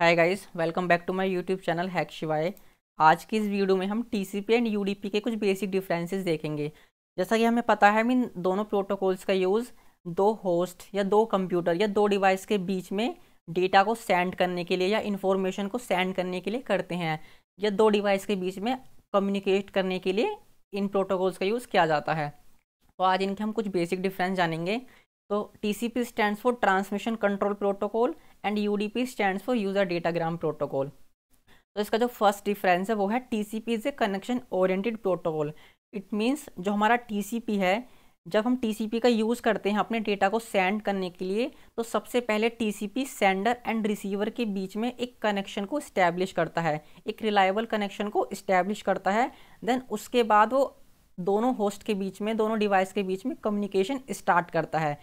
hi guys welcome back to my YouTube channel hack Shivay आज की इस वीडियो में हम टीसीपी एंड यूडीपी के कुछ बेसिक डिफरेंसेस देखेंगे जैसा कि हमें पता है मीन दोनों प्रोटोकॉल्स का यूज़ दो होस्ट या दो कंप्यूटर या दो डिवाइस के बीच में डेटा को सेंड करने के लिए या इन्फॉर्मेशन को सेंड करने के लिए करते हैं या दो डिवाइस के बीच में कम्युनिकेट करने के लिए इन प्रोटोकॉल्स का यूज़ किया जाता है तो आज इनके हम कुछ बेसिक डिफरेंस जानेंगे तो T C P stand for transmission control protocol and U D P stand for user datagram protocol तो इसका जो फर्स्ट डिफरेंस है वो है T C P is a connection oriented protocol it means जो हमारा टी सी पी है जब हम टी सी पी का यूज़ करते हैं अपने डेटा को सेंड करने के लिए तो सबसे पहले T C P sender and receiver के बीच में एक कनेक्शन को इस्टेब्लिश करता है एक रिलायबल कनेक्शन को इस्टेब्लिश करता है देन उसके बाद वो दोनों होस्ट के बीच में दोनों डिवाइस के बीच में कम्युनिकेशन स्टार्ट करता है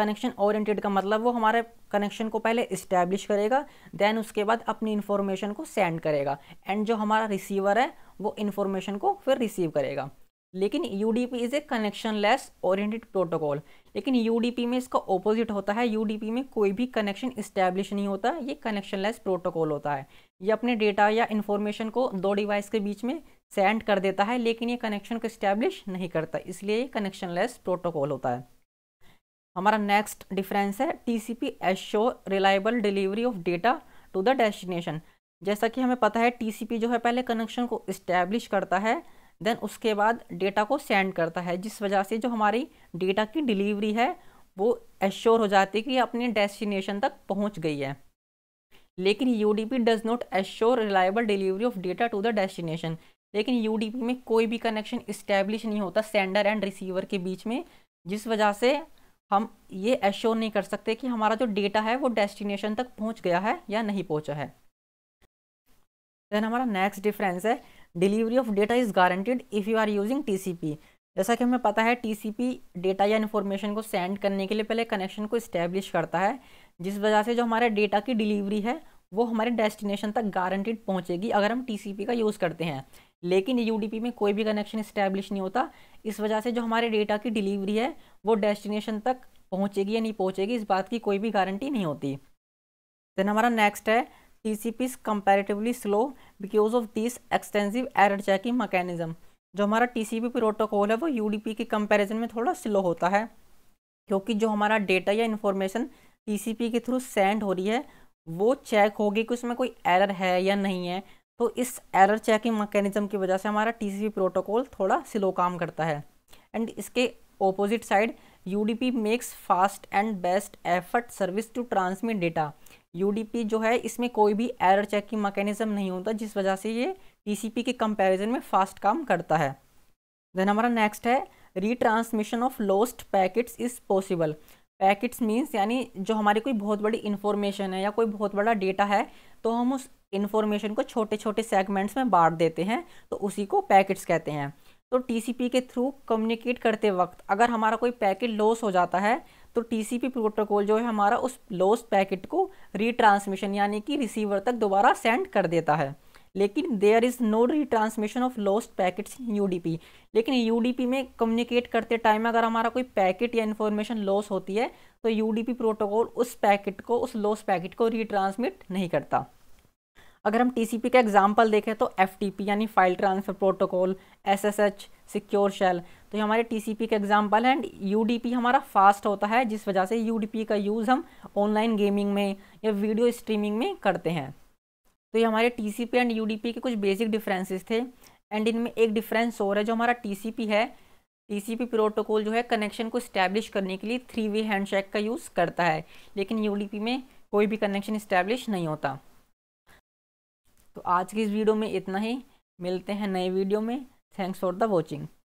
कनेक्शन ओरिएंटेड का मतलब वो हमारे कनेक्शन को पहले इस्टेब्लिश करेगा देन उसके बाद अपनी इन्फॉर्मेशन को सेंड करेगा एंड जो हमारा रिसीवर है वो इन्फॉर्मेशन को फिर रिसीव करेगा लेकिन U D P is a connectionless oriented protocol लेकिन यू डी पी में इसका ऑपोजिट होता है यू डी पी में कोई भी कनेक्शन इस्टेब्लिश नहीं होता ये कनेक्शन लेस प्रोटोकॉल होता है ये अपने डेटा या इन्फॉर्मेशन को दो डिवाइस के बीच में सेंड कर देता है लेकिन ये कनेक्शन को इस्टेब्लिश नहीं करता इसलिए ये कनेक्शन लेस प्रोटोकॉल होता है हमारा नेक्स्ट डिफरेंस है T C P assure reliable delivery of data to the destination जैसा कि हमें पता है टीसीपी जो है पहले कनेक्शन को इस्टेब्लिश करता है देन उसके बाद डेटा को सेंड करता है जिस वजह से जो हमारी डेटा की डिलीवरी है वो एश्योर हो जाती है कि अपने डेस्टिनेशन तक पहुंच गई है लेकिन U D P does not assure reliable delivery of data to the destination लेकिन यू डी पी में कोई भी कनेक्शन इस्टेब्लिश नहीं होता सेंडर एंड रिसीवर के बीच में जिस वजह से हम ये एश्योर नहीं कर सकते कि हमारा जो डेटा है वो डेस्टिनेशन तक पहुंच गया है या नहीं पहुंचा है देन हमारा नेक्स्ट डिफरेंस है delivery of data is guaranteed if you are using TCP जैसा कि हमें पता है टीसीपी डेटा या इन्फॉर्मेशन को सेंड करने के लिए पहले कनेक्शन को इस्टेब्लिश करता है जिस वजह से जो हमारे डेटा की डिलीवरी है वो हमारे डेस्टिनेशन तक गारंटेड पहुंचेगी अगर हम टीसीपी का यूज़ करते हैं लेकिन यूडीपी में कोई भी कनेक्शन इस्टेब्लिश नहीं होता इस वजह से जो हमारे डेटा की डिलीवरी है वो डेस्टिनेशन तक पहुँचेगी या नहीं पहुँचेगी इस बात की कोई भी गारंटी नहीं होती देन हमारा नेक्स्ट है T C P comparatively slow because of this extensive error checking mechanism जो हमारा टी सी पी प्रोटोकॉल है वो यू डी पी के कंपेरिजन में थोड़ा स्लो होता है क्योंकि जो हमारा डेटा या इन्फॉर्मेशन टी सी पी के थ्रू सेंड हो रही है वो चेक होगी कि उसमें कोई एरर है या नहीं है तो इस एरर चेकिंग मैकेनिज्म की वजह से हमारा टीसीपी प्रोटोकॉल थोड़ा स्लो काम करता है एंड इसके opposite side UDP makes fast and best effort service to transmit data UDP जो है इसमें कोई भी एरर चेकिंग मैकेनिज्म नहीं होता जिस वजह से ये टीसीपी के कंपैरिजन में फास्ट काम करता है देन हमारा नेक्स्ट है retransmission of lost packets is possible packets means यानी जो हमारी कोई बहुत बड़ी इन्फॉर्मेशन है या कोई बहुत बड़ा डेटा है तो हम उस इन्फॉर्मेशन को छोटे छोटे सेगमेंट्स में बांट देते हैं तो उसी को पैकेट्स कहते हैं तो टी के थ्रू कम्युनिकेट करते वक्त अगर हमारा कोई पैकेट लॉस हो जाता है तो पी प्रोटोकॉल जो है हमारा उस लॉस पैकेट को रिट्रांसमिशन यानी कि रिसीवर तक दोबारा सेंड कर देता है लेकिन there is no retransmission of lost packets in UDP लेकिन यूडीपी में कम्युनिकेट करते टाइम अगर हमारा कोई पैकेट या इन्फॉर्मेशन लॉस होती है तो यूडीपी प्रोटोकॉल उस पैकेट को उस लॉस पैकेट को रिट्रांसमिट नहीं करता अगर हम टीसीपी का एग्जाम्पल देखें तो एफ यानी file transfer protocol S S H secure shell तो ये हमारे टीसीपी का एग्जाम्पल है एंड यूडीपी हमारा फास्ट होता है जिस वजह से यूडीपी का यूज़ हम ऑनलाइन गेमिंग में या वीडियो स्ट्रीमिंग में करते हैं तो ये हमारे टी एंड यू के कुछ बेसिक डिफरेंसेस थे एंड इनमें एक डिफरेंस और है जो हमारा टी है टीसीपी प्रोटोकॉल जो है कनेक्शन को इस्टेब्लिश करने के लिए थ्री वे हैंडशेक का यूज़ करता है लेकिन यूडीपी में कोई भी कनेक्शन इस्टेब्लिश नहीं होता तो आज की इस वीडियो में इतना ही मिलते हैं नए वीडियो में थैंक्स फॉर द वॉचिंग